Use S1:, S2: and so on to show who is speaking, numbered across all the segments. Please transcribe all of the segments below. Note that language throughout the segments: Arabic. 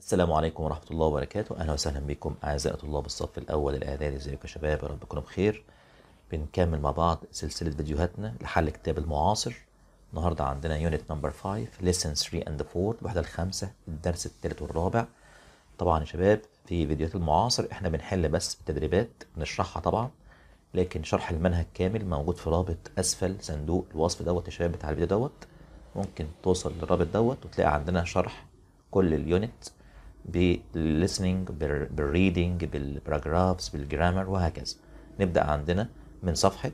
S1: السلام عليكم ورحمة الله وبركاته أهلا وسهلا بكم أعزائي طلاب الصف الأول الإعدادي ازيكم يا شباب ربكم بخير بنكمل مع بعض سلسلة فيديوهاتنا لحل كتاب المعاصر النهاردة عندنا يونت نمبر 5 ليسن 3 أند 4 الوحدة الخامسة الدرس الثالث والرابع طبعا يا شباب في فيديوهات المعاصر احنا بنحل بس التدريبات بنشرحها طبعا لكن شرح المنهج كامل موجود في رابط أسفل صندوق الوصف دوت يا شباب بتاع الفيديو دوت ممكن توصل للرابط دوت وتلاقي عندنا شرح كل اليونت بالليسننج بالريدنج بالبراجرافز بالجرامر وهكذا نبدا عندنا من صفحه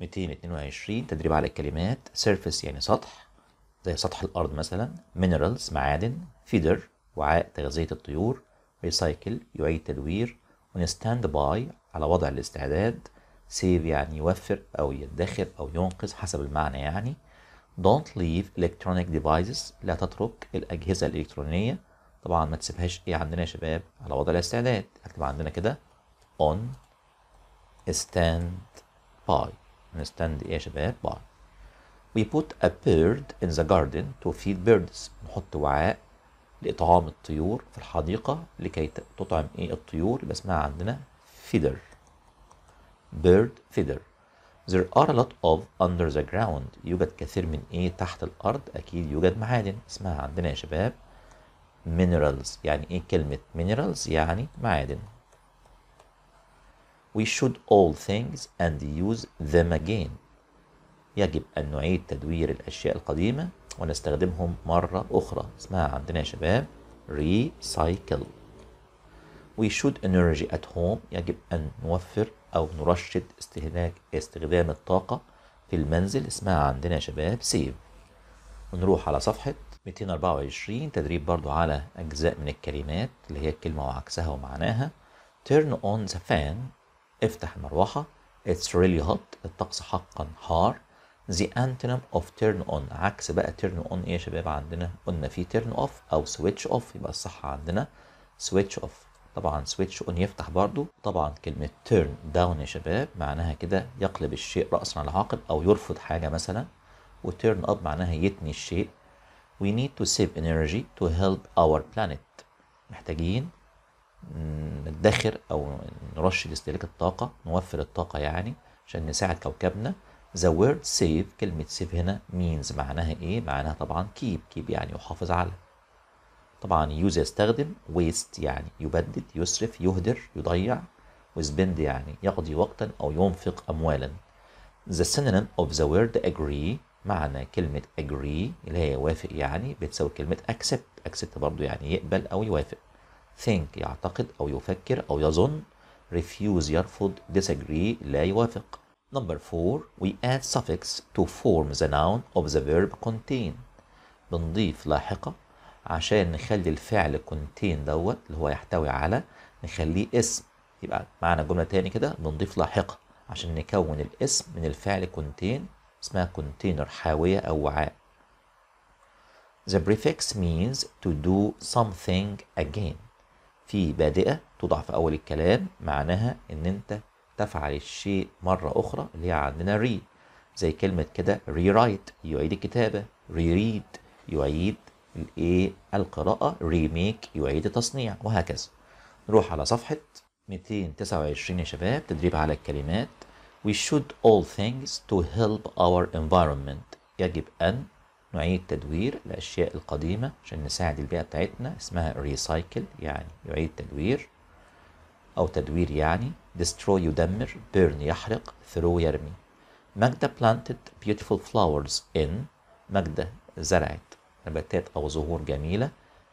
S1: 222 تدريب على الكلمات سيرفيس يعني سطح زي سطح الارض مثلا مينرالز معادن فيدر وعاء تغذيه الطيور ريسايكل يعيد تدوير ونستاند باي على وضع الاستعداد سيف يعني يوفر او يدخر او ينقذ حسب المعنى يعني don't leave electronic devices لا تترك الاجهزه الالكترونيه طبعا ما تسيبهاش ايه عندنا يا شباب على وضع الاستعداد اكتب عندنا كده on stand by stand ايه يا شباب by we put a bird in the garden to feed birds نحط وعاء لإطعام الطيور في الحديقة لكي تطعم ايه الطيور يبقى اسمها عندنا feeder bird feeder There are a lot of under the ground يوجد كثير من ايه تحت الأرض أكيد يوجد معادن اسمها عندنا يا شباب minerals يعني ايه كلمة minerals يعني معادن we should all things and use them again يجب أن نعيد تدوير الأشياء القديمة ونستخدمهم مرة أخرى اسمها عندنا يا شباب recycle we should energy at home يجب أن نوفر أو نرشد استهلاك استخدام الطاقة في المنزل اسمها عندنا يا شباب save ونروح على صفحة 224 تدريب برضو على أجزاء من الكلمات اللي هي الكلمة وعكسها ومعناها turn on the fan افتح المروحة it's really hot الطقس حقا حار the antonym of turn on عكس بقى turn on ايه يا شباب عندنا قلنا في turn off او switch off يبقى الصح عندنا switch off طبعا switch on يفتح برضو طبعا كلمة turn down يا شباب معناها كده يقلب الشيء رأسا على عقب او يرفض حاجة مثلا و turn up معناها يتني الشيء we need to save energy to help our planet محتاجين ندخر او نرشد استهلاك الطاقه نوفر الطاقه يعني عشان نساعد كوكبنا the word save كلمة save هنا means معناها ايه؟ معناها طبعا keep keep يعني يحافظ على طبعا use يستخدم waste يعني يبدد يسرف يهدر يضيع وspend يعني يقضي وقتا او ينفق اموالا the synonym of the word agree معنى كلمة agree اللي هي يوافق يعني بتساوي كلمة accept accept برضو يعني يقبل أو يوافق think يعتقد أو يفكر أو يظن refuse يرفض disagree لا يوافق Number four we add suffix to form the noun of the verb contain بنضيف لاحقة عشان نخلي الفعل contain دوت اللي هو يحتوي على نخليه اسم يبقى معنا جملة تاني كده بنضيف لاحقة عشان نكون الاسم من الفعل contain اسمها كونتينر حاوية أو وعاء The prefix means to do something again في بادئة توضع في أول الكلام معناها إن أنت تفعل الشيء مرة أخرى اللي هي عندنا ري زي كلمة كده rewrite يعيد الكتابة reread يعيد الايه القراءة ريميك يعيد التصنيع وهكذا نروح على صفحة 229 يا شباب تدريب على الكلمات We should all things to help our environment يجب أن نعيد تدوير الأشياء القديمة عشان نساعد البيئة بتاعتنا اسمها recycle يعني يعيد تدوير أو تدوير يعني destroy يدمر burn يحرق throw يرمي ماجدة planted beautiful flowers in ماجدة زرعت نباتات أو زهور جميلة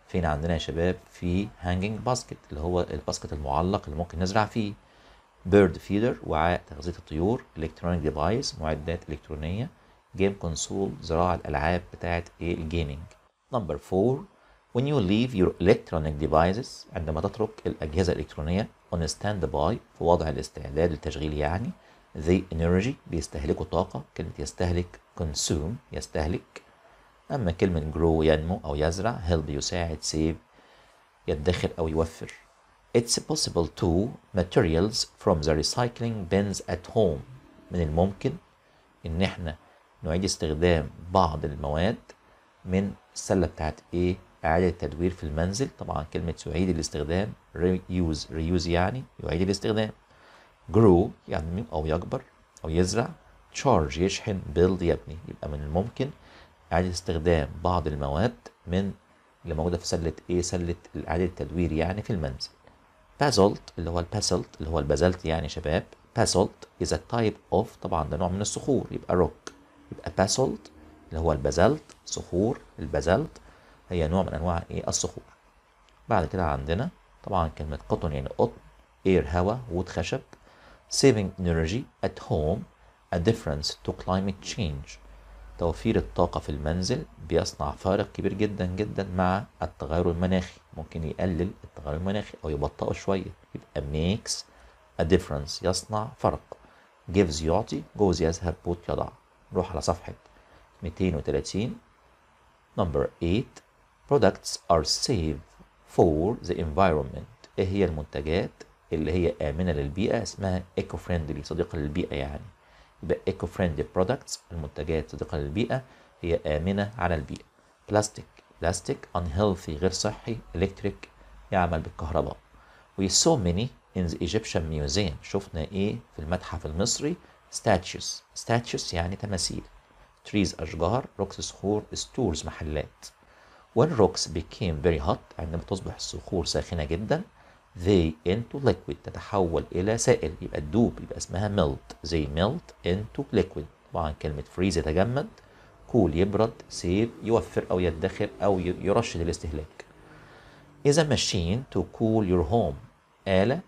S1: فين عندنا يا شباب في hanging basket اللي هو الباسكت المعلق اللي ممكن نزرع فيه بيرد فيدر وعاء تغذية الطيور الكترونيك ديفايس معدات إلكترونية جيم كونسول زراعة الألعاب بتاعة الجيمنج نمبر 4 when you leave your electronic devices عندما تترك الأجهزة الإلكترونية on standby في وضع الاستعداد للتشغيل يعني the energy بيستهلكوا طاقة كلمة يستهلك consume يستهلك أما كلمة grow ينمو أو يزرع help يساعد save يدخر أو يوفر It's possible to materials from the recycling bins at home من الممكن إن إحنا نعيد استخدام بعض المواد من السلة بتاعت إيه إعادة التدوير في المنزل طبعا كلمة يعيد الاستخدام reuse reuse يعني يعيد الاستخدام grow يعني أو يكبر أو يزرع charge يشحن build يبني يبقى من الممكن إعادة استخدام بعض المواد من اللي موجودة في سلة إيه سلة إعادة التدوير يعني في المنزل بازلت اللي هو البازلت اللي هو البازلت يعني شباب بازلت از تايب اوف طبعا ده نوع من الصخور يبقى روك يبقى بازلت اللي هو البازلت صخور البازلت هي نوع من انواع ايه الصخور بعد كده عندنا طبعا كلمه قطن يعني قطن اير هوا وود خشب saving energy at home a difference to climate change توفير الطاقة في المنزل بيصنع فارق كبير جدا جدا مع التغير المناخي ممكن يقلل التغير المناخي او يبطئه شويه يبقى makes a difference يصنع فرق gives يعطي goes يذهب put يضع نروح على صفحه 230 number 8 products are safe for the environment ايه هي المنتجات اللي هي آمنة للبيئة اسمها ايكو فريندلي صديقة للبيئة يعني يبقى ايكو فريندلي برودكتس المنتجات صديقة للبيئة هي آمنة على البيئة بلاستيك بلاستيك unhealthy غير صحي electric يعمل بالكهرباء we saw many in the Egyptian museum شفنا ايه في المتحف المصري statues statues يعني تماثيل trees أشجار rocks صخور stools محلات when rocks became very hot عندما تصبح الصخور ساخنة جدا they into liquid تتحول إلى سائل يبقى تدوب يبقى اسمها melt they melt into liquid طبعا كلمة freeze تجمد كول يبرد سيف يوفر أو يدخر أو يرشد الاستهلاك إذا ماشين تو كول يور هوم آلة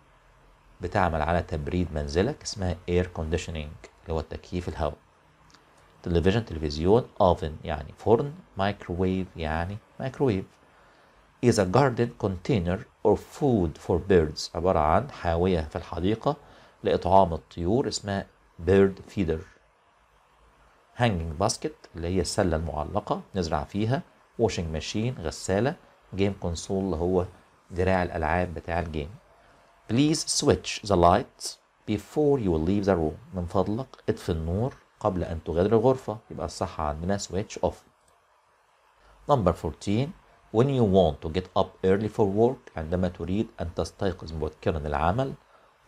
S1: بتعمل على تبريد منزلك اسمها اير كونديشنينج اللي هو التكييف الهواء تلفزيون تلفزيون اوفن يعني فرن مايكروويف يعني مايكروويف is a garden container or food for birds عبارة عن حاوية في الحديقة لإطعام الطيور اسمها bird feeder هانجنج باسكت اللي هي السله المعلقه نزرع فيها واشنج ماشين غساله جيم كونسول اللي هو دراع الالعاب بتاع الجيم بليز سويتش ذا لايت before you leave the room من فضلك اطفي النور قبل ان تغادر الغرفه يبقى الصح عندنا سويتش اوف نمبر 14 when you want to get up early for work عندما تريد أن تستيقظ مبكرا للعمل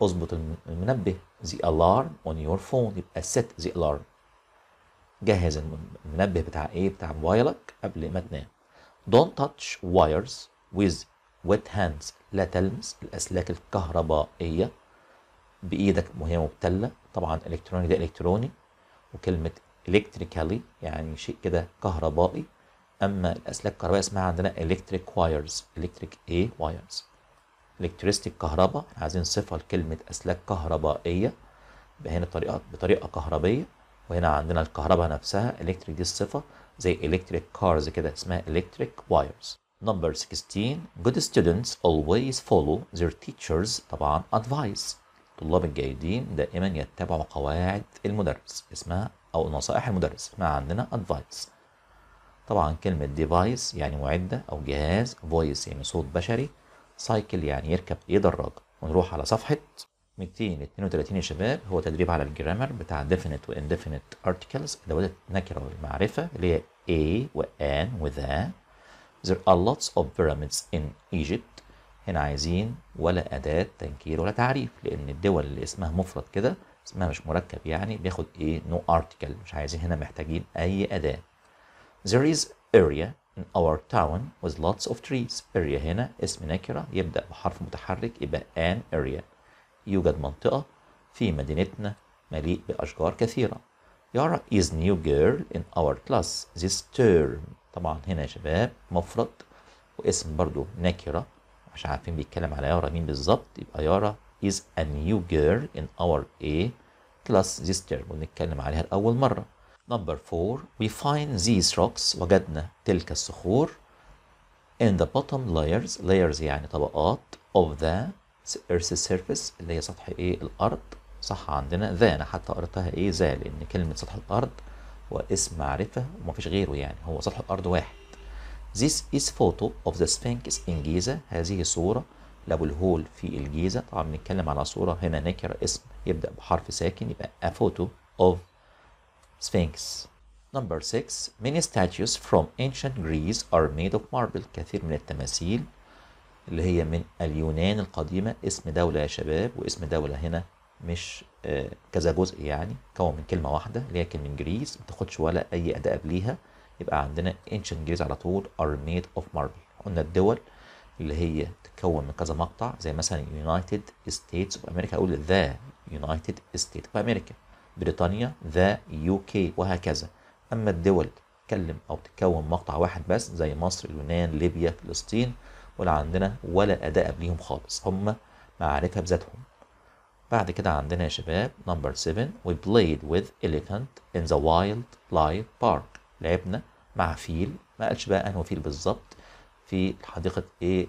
S1: اظبط المنبه the alarm on your phone يبقى set the alarm جهز المنبه بتاع ايه بتاع موبايلك قبل ما تنام don't touch wires with wet hands لا تلمس الاسلاك الكهربائيه بايدك وهي مبتله طبعا الكتروني ده الكتروني وكلمه electrically يعني شيء كده كهربائي اما الاسلاك الكهربائيه اسمها عندنا electric wires electric ايه wires electricity كهرباء عايزين صفه لكلمه اسلاك كهربائيه بهنا الطريقه بطريقه كهربيه وهنا عندنا الكهرباء نفسها الكتريك دي الصفه زي الكتريك كارز كده اسمها الكتريك وايرز Number 16 Good students always follow their teachers طبعا advice الطلاب الجيدين دائما يتبعوا قواعد المدرس اسمها أو نصائح المدرس اسمها عندنا advice طبعا كلمة device يعني معدة أو جهاز voice يعني صوت بشري cycle يعني يركب إيه دراجة ونروح على صفحة 232 يا شباب هو تدريب على الجرامر بتاع definite و indefinite articles أدوات النكرة والمعرفة اللي هي a و an و the There are lots of pyramids in Egypt هنا عايزين ولا أداة تنكير ولا تعريف لأن الدول اللي اسمها مفرد كده اسمها مش مركب يعني بياخد ايه نو no article مش عايزين هنا محتاجين أي أداة There is area in our town with lots of trees area هنا اسم نكرة يبدأ بحرف متحرك يبقى an area يوجد منطقة في مدينتنا مليء بأشجار كثيرة يارا is new girl in our class this term طبعا هنا يا شباب مفرد واسم برضو نكرة مش عارفين بيتكلم على يارا مين بالظبط يبقى يارا is a new girl in our A class this term ونتكلم عليها لأول مرة number four we find these rocks وجدنا تلك الصخور in the bottom layers layers يعني طبقات of the earth surface اللي هي سطح ايه الارض صح عندنا ذا انا حتى قريتها ايه ذا لان كلمه سطح الارض هو اسم معرفه ومفيش غيره يعني هو سطح الارض واحد This is photo of the Sphinx in Giza هذه صورة لأبو الهول في الجيزة طبعا بنتكلم على صورة هنا نكرة اسم يبدأ بحرف ساكن يبقى a photo of Sphinx Number 6 Many statues from ancient Greece are made of marble كثير من التماثيل اللي هي من اليونان القديمة اسم دولة يا شباب واسم دولة هنا مش آه، كذا جزء يعني كون من كلمة واحدة اللي هي كلمة جريس ما تاخدش ولا أي أداة قبليها يبقى عندنا ancient جريس على طول are made of marble قلنا الدول اللي هي تتكون من كذا مقطع زي مثلا United States of America أقول the United States of America بريطانيا the UK وهكذا أما الدول تتكلم أو تتكون مقطع واحد بس زي مصر اليونان ليبيا فلسطين ولا عندنا ولا أداء قبليهم خالص هم معرفة بذاتهم بعد كده عندنا يا شباب نمبر 7 we played with elephant in the wild life park لعبنا مع فيل ما قالش بقى انه فيل بالظبط في حديقه ايه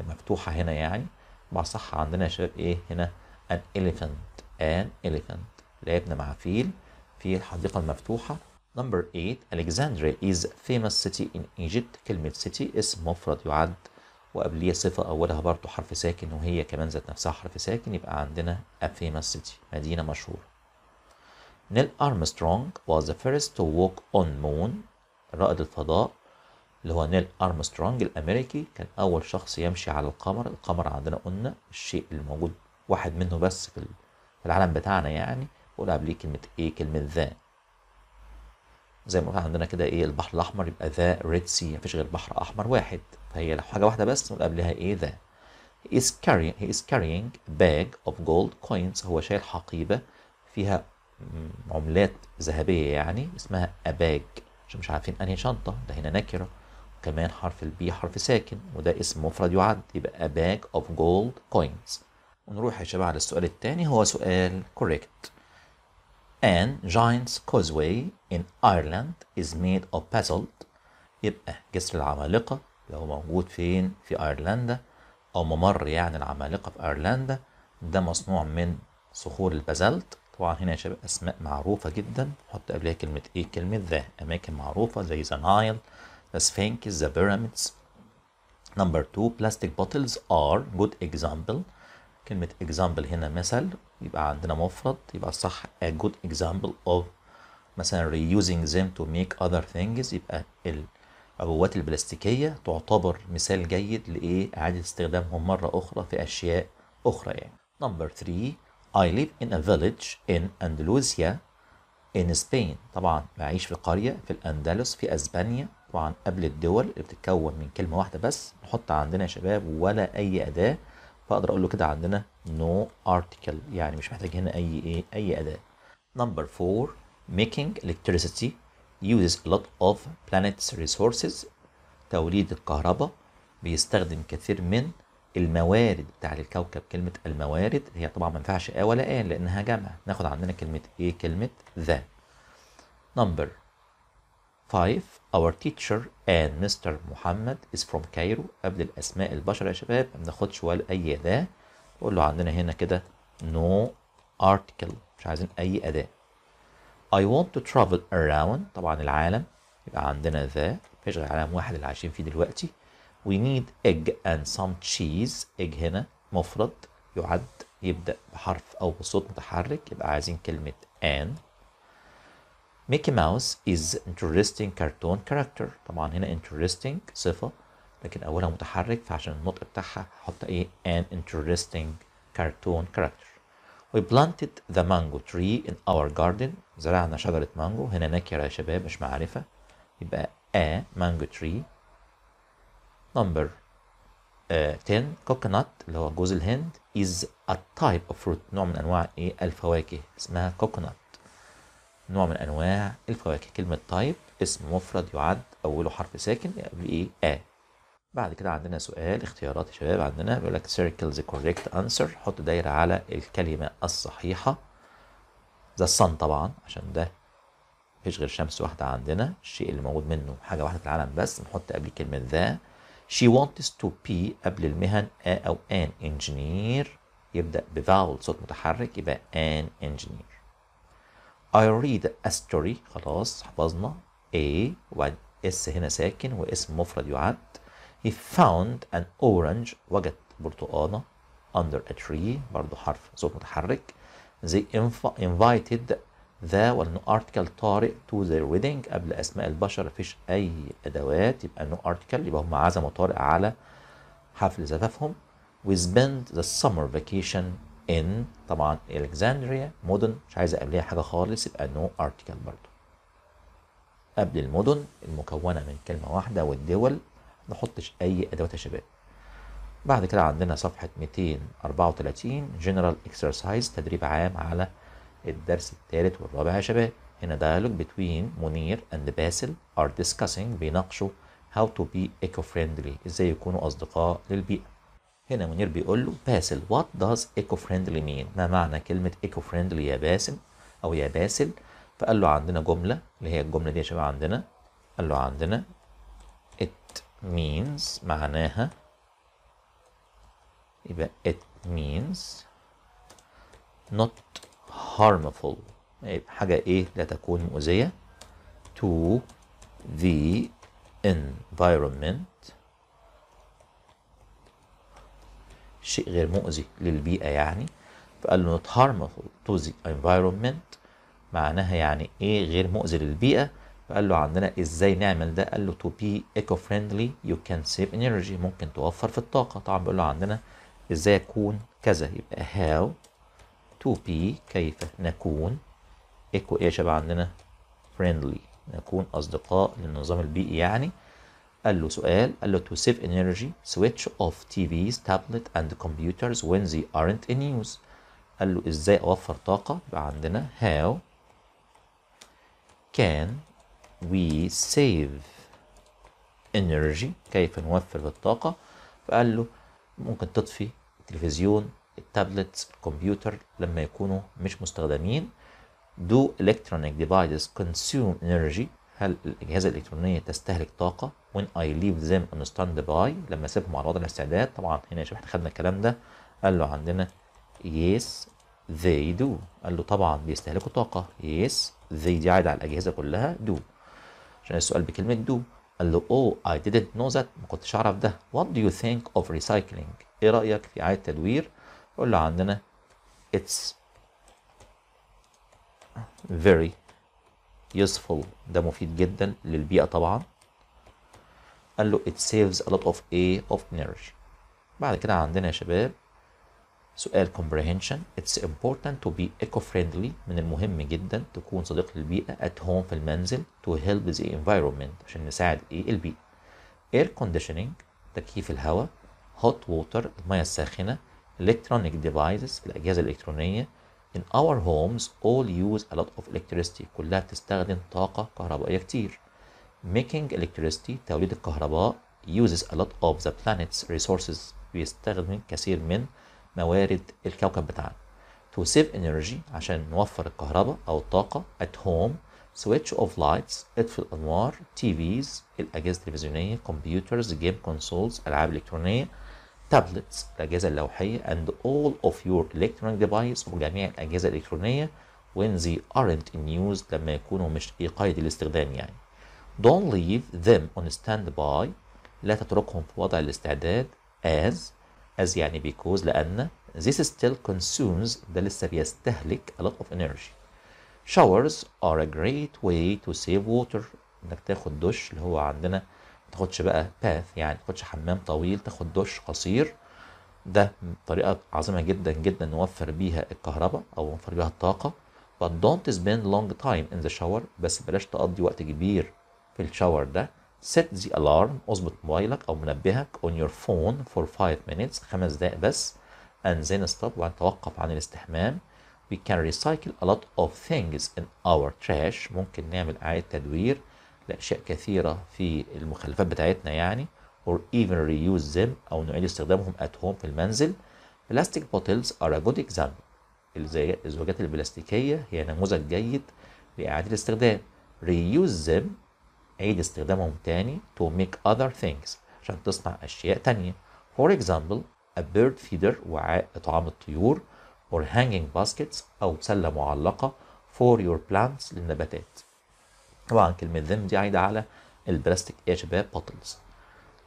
S1: المفتوحة هنا يعني مع صح عندنا يا شباب ايه هنا an elephant an elephant لعبنا مع فيل في الحديقة المفتوحة نمبر 8 Alexandria is famous city in Egypt كلمة city اسم مفرد يعد وقبليه صفة أولها برضو حرف ساكن وهي كمان ذات نفسها حرف ساكن يبقى عندنا a famous city مدينة مشهورة نيل أرمسترونج was the first to walk on moon رائد الفضاء اللي هو نيل أرمسترونج الأمريكي كان أول شخص يمشي على القمر القمر عندنا قلنا الشيء اللي موجود واحد منه بس في العالم بتاعنا يعني وقول قبليه كلمة إيه كلمة ذا زي ما قلنا عندنا كده إيه البحر الأحمر يبقى ذا ريد سي مفيش غير بحر أحمر واحد هي حاجة واحدة بس قبلها ايه ذا he is carrying he is carrying a bag of gold coins هو شايل حقيبة فيها عملات ذهبية يعني اسمها a bag عشان مش عارفين انهي شنطة ده هنا نكرة وكمان حرف البي حرف ساكن وده اسم مفرد يعد يبقى a bag of gold coins ونروح يا شباب على السؤال الثاني هو سؤال correct and Giant's Causeway in Ireland is made of basalt يبقى جسر العمالقة اللي هو موجود فين في ايرلندا او ممر يعني العمالقه في ايرلندا ده مصنوع من صخور البازلت طبعا هنا يا شباب اسماء معروفه جدا نحط قبلها كلمه ايه كلمه ذا اماكن معروفه زي ذا نايل ذا سفينكس ذا بيراميدز نمبر 2 بلاستيك بوتلز ار جود اكزامبل كلمه اكزامبل هنا مثل يبقى عندنا مفرد يبقى صح ا جود اكزامبل اوف مثلا reusing them to make other things يبقى ال العبوات البلاستيكية تعتبر مثال جيد لإيه إعادة استخدامهم مرة أخرى في أشياء أخرى يعني. Number 3 I live in a village in Andalusia in Spain طبعا بعيش في قرية في الأندلس في أسبانيا طبعا قبل الدول اللي بتتكون من كلمة واحدة بس نحط عندنا يا شباب ولا أي أداة فأقدر أقول له كده عندنا no article يعني مش محتاج هنا أي إيه أي أداة. Number 4 making electricity uses a lot of planet's resources توليد الكهرباء بيستخدم كثير من الموارد بتاع الكوكب كلمة الموارد هي طبعا ما ينفعش اه ولا ان لانها جمع ناخد عندنا كلمة ايه كلمة ذا number 5 our teacher and Mr. محمد is from Cairo قبل الاسماء البشر يا شباب ما بناخدش ولا اي ذا نقول له عندنا هنا كده no article مش عايزين اي اداة I want to travel around طبعا العالم يبقى عندنا ذا مفيش غير عالم واحد اللي عايشين فيه دلوقتي we need egg and some cheese egg هنا مفرد يعد يبدأ بحرف أو بصوت متحرك يبقى عايزين كلمة and ميكي ماوس is interesting cartoon character طبعا هنا interesting صفة لكن أولها متحرك فعشان النطق بتاعها هحط إيه an interesting cartoon character We planted the mango tree in our garden زرعنا شجرة مانجو هنا نكرة يا شباب مش معرفة يبقى A mango tree number uh, آه، 10 coconut اللي هو جوز الهند is a type of fruit نوع من أنواع إيه الفواكه اسمها coconut نوع من أنواع الفواكه كلمة type اسم مفرد يعد أوله حرف ساكن يبقى إيه A بعد كده عندنا سؤال اختيارات يا شباب عندنا بيقول لك circle the correct answer حط دايرة على الكلمة الصحيحة ذا sun طبعا عشان ده مفيش غير شمس واحدة عندنا الشيء اللي موجود منه حاجة واحدة في العالم بس نحط قبل كلمة ذا she wants to be قبل المهن a أو an engineer يبدأ بفاول صوت متحرك يبقى an engineer I read a story خلاص حفظنا a وبعد اس هنا ساكن واسم مفرد يعد he found an orange وجد برتقانة under a tree برضو حرف صوت متحرك they invited the والنو article طارق to ذا ويدنج قبل اسماء البشر مفيش اي ادوات يبقى نو article يبقى هم عزموا طارق على حفل زفافهم we spend the summer vacation in طبعا Alexandria مدن مش عايز قبلها حاجه خالص يبقى نو article برضو قبل المدن المكونه من كلمه واحده والدول نحطش اي ادوات يا شباب بعد كده عندنا صفحه 234 جنرال اكسرسايز تدريب عام على الدرس الثالث والرابع يا شباب هنا دايلوج بتوين منير اند باسل ار discussing بيناقشوا how to be eco-friendly ازاي يكونوا اصدقاء للبيئه هنا منير بيقول له باسل what does eco-friendly mean ما معنى كلمه eco-friendly يا باسل او يا باسل فقال له عندنا جمله اللي هي الجمله دي يا شباب عندنا قال له عندنا means معناها يبقى it means not harmful حاجة إيه لا تكون مؤذية to the environment شيء غير مؤذي للبيئة يعني فقال له not harmful to the environment معناها يعني إيه غير مؤذي للبيئة فقال له عندنا ازاي نعمل ده قال له to be eco friendly you can save energy ممكن توفر في الطاقة طبعا بيقول له عندنا ازاي اكون كذا يبقى how to be كيف نكون eco ايه شبه عندنا friendly نكون اصدقاء للنظام البيئي e يعني قال له سؤال قال له to save energy switch off TVs tablet and computers when they aren't in use قال له ازاي اوفر طاقة يبقى عندنا how can we save energy كيف نوفر بالطاقة فقال له ممكن تطفي التلفزيون التابلت الكمبيوتر لما يكونوا مش مستخدمين do electronic devices consume energy هل الأجهزة الإلكترونية تستهلك طاقة when I leave them on stand by لما أسيبهم على وضع الاستعداد طبعا هنا شوف احنا خدنا الكلام ده قال له عندنا yes they do قال له طبعا بيستهلكوا طاقة yes they دي على الأجهزة كلها do عشان السؤال بكلمة دو قال له oh I didn't know that ما كنتش أعرف ده what do you think of recycling إيه رأيك في إعادة تدوير قول له عندنا it's very useful ده مفيد جدا للبيئة طبعا قال له it saves a lot of A of energy بعد كده عندنا يا شباب سؤال comprehension it's important to be eco-friendly من المهم جدا تكون صديق للبيئة at home في المنزل to help the environment عشان نساعد ايه البيئة air conditioning تكييف الهواء hot water المياه الساخنة electronic devices الأجهزة الإلكترونية in our homes all use a lot of electricity كلها بتستخدم طاقة كهربائية كتير making electricity توليد الكهرباء uses a lot of the planet's resources بيستخدم كثير من موارد الكوكب بتاعنا to save energy عشان نوفر الكهرباء أو الطاقة at home switch off lights اطفي الأنوار TVs الأجهزة التلفزيونية computers game consoles ألعاب إلكترونية tablets الأجهزة اللوحية and all of your electronic devices وجميع الأجهزة الإلكترونية when they aren't in use لما يكونوا مش في قيد الاستخدام يعني don't leave them on standby لا تتركهم في وضع الاستعداد as as يعني because لأن this still consumes ده لسه بيستهلك a lot of energy showers are a great way to save water انك تاخد دش اللي هو عندنا ما تاخدش بقى باث يعني ما تاخدش حمام طويل تاخد دش قصير ده طريقة عظيمة جدا جدا نوفر بيها الكهرباء او نوفر بيها الطاقة but don't spend long time in the shower بس بلاش تقضي وقت كبير في الشاور ده set the alarm اظبط موبايلك او منبهك on your phone for 5 minutes خمس دقائق بس and then stop توقف عن الاستحمام we can recycle a lot of things in our trash ممكن نعمل اعاده تدوير لاشياء كثيره في المخلفات بتاعتنا يعني or even reuse them او نعيد استخدامهم at home في المنزل plastic bottles are a good example الزجاجات البلاستيكيه هي نموذج جيد لاعاده الاستخدام reuse them عيد استخدامهم تاني to make other things عشان تصنع أشياء تانية for example a bird feeder وعاء إطعام الطيور or hanging baskets أو سلة معلقة for your plants للنباتات طبعا كلمة them دي عايدة على البلاستيك يا شباب bottles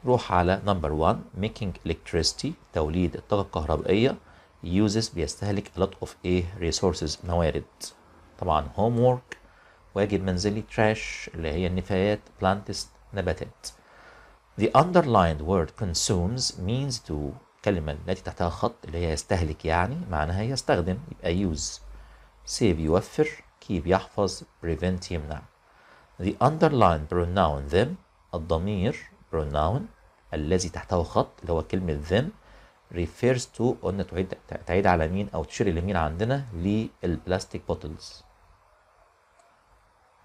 S1: روح على نمبر one making electricity توليد الطاقة الكهربائية uses بيستهلك a lot of a resources موارد طبعا homework واجب منزلي trash اللي هي النفايات plants نباتات The underlined word consumes means to كلمة التي تحتها خط اللي هي يستهلك يعني معناها يستخدم يبقى use save يوفر keep يحفظ prevent يمنع The underlined pronoun them الضمير pronoun الذي تحته خط اللي هو كلمة them refers to قلنا تعيد تعيد على مين أو تشير لمين عندنا للبلاستيك بوتلز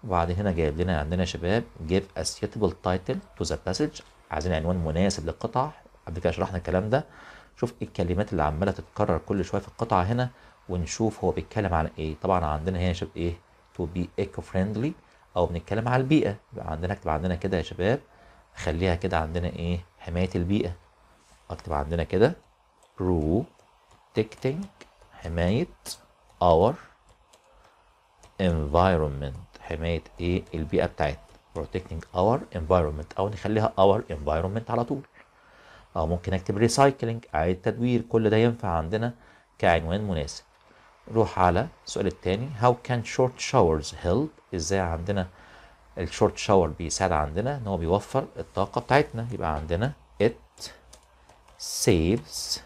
S1: وبعدين هنا جايب لنا عندنا شباب give a suitable title to the passage عايزين عنوان مناسب للقطعة قبل كده شرحنا الكلام ده شوف إيه الكلمات اللي عمالة تتكرر كل شوية في القطعة هنا ونشوف هو بيتكلم عن ايه طبعا عندنا هنا يا شباب ايه to be eco friendly او بنتكلم على البيئة يبقى عندنا اكتب عندنا كده يا شباب خليها كده عندنا ايه حماية البيئة اكتب عندنا كده protecting حماية our environment حمايه ايه البيئه بتاعتنا protecting our environment او نخليها our environment على طول او ممكن اكتب ريسايكلينج اعاده تدوير كل ده ينفع عندنا كعنوان مناسب روح على السؤال الثاني how can short showers help ازاي عندنا الشورت شاور بيساعد عندنا ان هو بيوفر الطاقه بتاعتنا يبقى عندنا it saves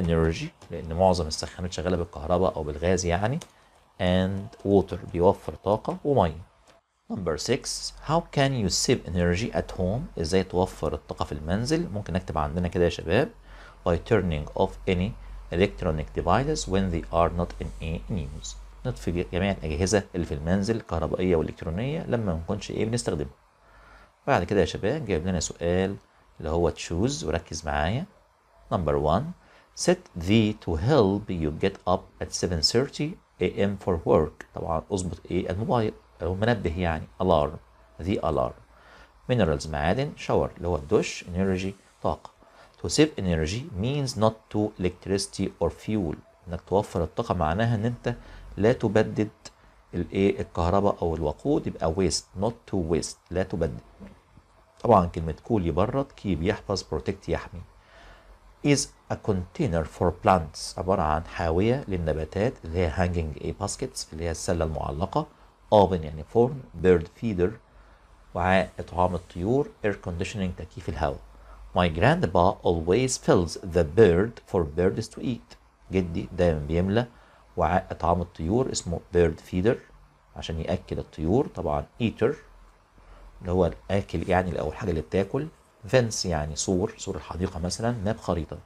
S1: energy لان معظم السخانات شغاله بالكهرباء او بالغاز يعني and water بيوفر طاقة ومية. Number 6 how can you save energy at home ازاي توفر الطاقة في المنزل ممكن نكتب عندنا كده يا شباب by turning off any electronic devices when they are not in use نطفي جميع الأجهزة اللي في المنزل الكهربائية والإلكترونية لما ما نكونش إيه بنستخدمها بعد كده يا شباب جايب لنا سؤال اللي هو تشوز وركز معايا number 1 set thee to help you get up at 7:30 AM for work طبعا اظبط ايه الموبايل او منبه يعني alarm the alarm minerals معادن shower اللي هو الدش energy طاقة to save energy means not to electricity or fuel انك توفر الطاقة معناها ان انت لا تبدد الايه الكهرباء او الوقود يبقى waste not to waste لا تبدد طبعا كلمة cool يبرد keep يحفظ protect يحمي is a container for plants عبارة عن حاوية للنباتات اللي هي hanging a baskets اللي هي السلة المعلقة oven يعني فرن bird feeder وعاء إطعام الطيور air conditioning تكييف الهواء My grandpa always fills the bird for birds to eat جدي دايما بيملى وعاء إطعام الطيور اسمه bird feeder عشان يأكل الطيور طبعا eater اللي هو الآكل يعني أو الحاجة اللي بتاكل فنس يعني سور سور الحديقة مثلا ماب خريطة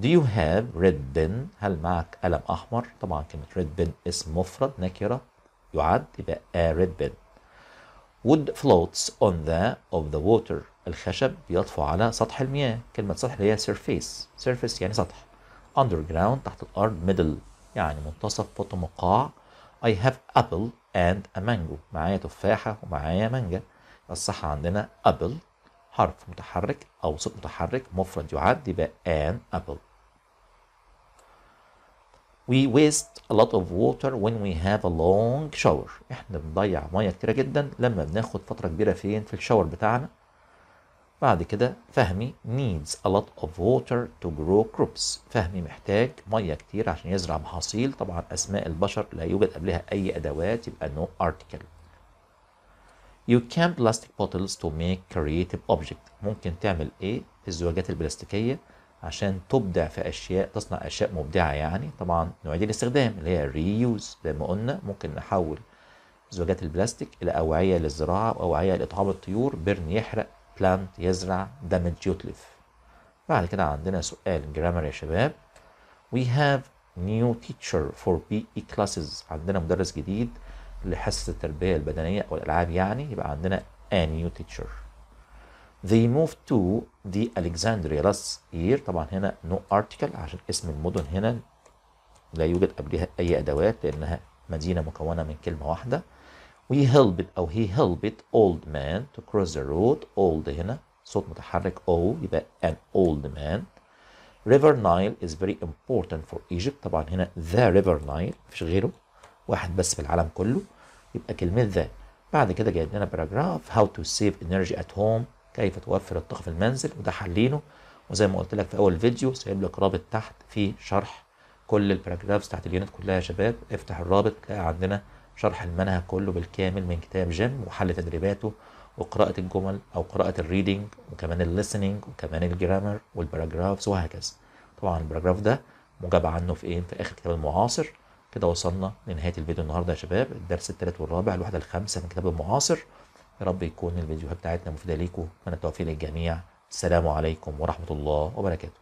S1: Do you have red pen هل معك قلم أحمر طبعا كلمة red pen اسم مفرد نكرة يعد يبقى a red pen Wood floats on the of the water الخشب بيطفو على سطح المياه كلمة سطح اللي هي surface surface يعني سطح underground تحت الأرض middle يعني منتصف فوق قاع I have apple and a mango معايا تفاحة ومعايا مانجا الصح عندنا apple حرف متحرك أو صوت متحرك مفرد يعد يبقى an apple. We waste a lot of water when we have a long shower. احنا بنضيع ميه كتيرة جدا لما بناخد فترة كبيرة فين في الشاور بتاعنا. بعد كده فهمي needs a lot of water to grow crops. فهمي محتاج ميه كتير عشان يزرع محاصيل. طبعا أسماء البشر لا يوجد قبلها أي أدوات يبقى no article. You can plastic bottles to make creative object ممكن تعمل ايه في الزجاجات البلاستيكية عشان تبدع في اشياء تصنع اشياء مبدعة يعني طبعا نوعية الاستخدام اللي هي ريوز زي ما قلنا ممكن نحول زجاجات البلاستيك الى اوعية للزراعة واوعية لاطعام الطيور بيرن يحرق بلانت يزرع دامج يتلف بعد كده عندنا سؤال جرامر يا شباب We have new teacher for PE classes عندنا مدرس جديد لحصة التربية البدنية أو الألعاب يعني يبقى عندنا a new teacher they moved to the Alexandria last year طبعا هنا no article عشان اسم المدن هنا لا يوجد قبلها أي أدوات لأنها مدينة مكونة من كلمة واحدة we helped أو he helped old man to cross the road old هنا صوت متحرك O يبقى an old man river Nile is very important for Egypt طبعا هنا the river Nile مفيش غيره واحد بس في العالم كله يبقى كلمه ذا بعد كده جايب لنا باراجراف هاو تو سيف انرجي ات هوم كيف توفر الطاقه في المنزل وده حلينه وزي ما قلت لك في اول فيديو سايب لك رابط تحت في شرح كل الباراجرافز تحت اليونت كلها يا شباب افتح الرابط تلاقي عندنا شرح المنهج كله بالكامل من كتاب جيم وحل تدريباته وقراءة الجمل أو قراءة الريدنج وكمان الليسننج وكمان الجرامر والباراجرافز وهكذا طبعا الباراجراف ده مجاب عنه في ايه في اخر كتاب المعاصر كده وصلنا لنهايه الفيديو النهارده يا شباب الدرس الثالث والرابع الوحده الخامسه من كتاب المعاصر يا رب يكون الفيديوهات بتاعتنا مفيده ليكم من التوفيق للجميع السلام عليكم ورحمه الله وبركاته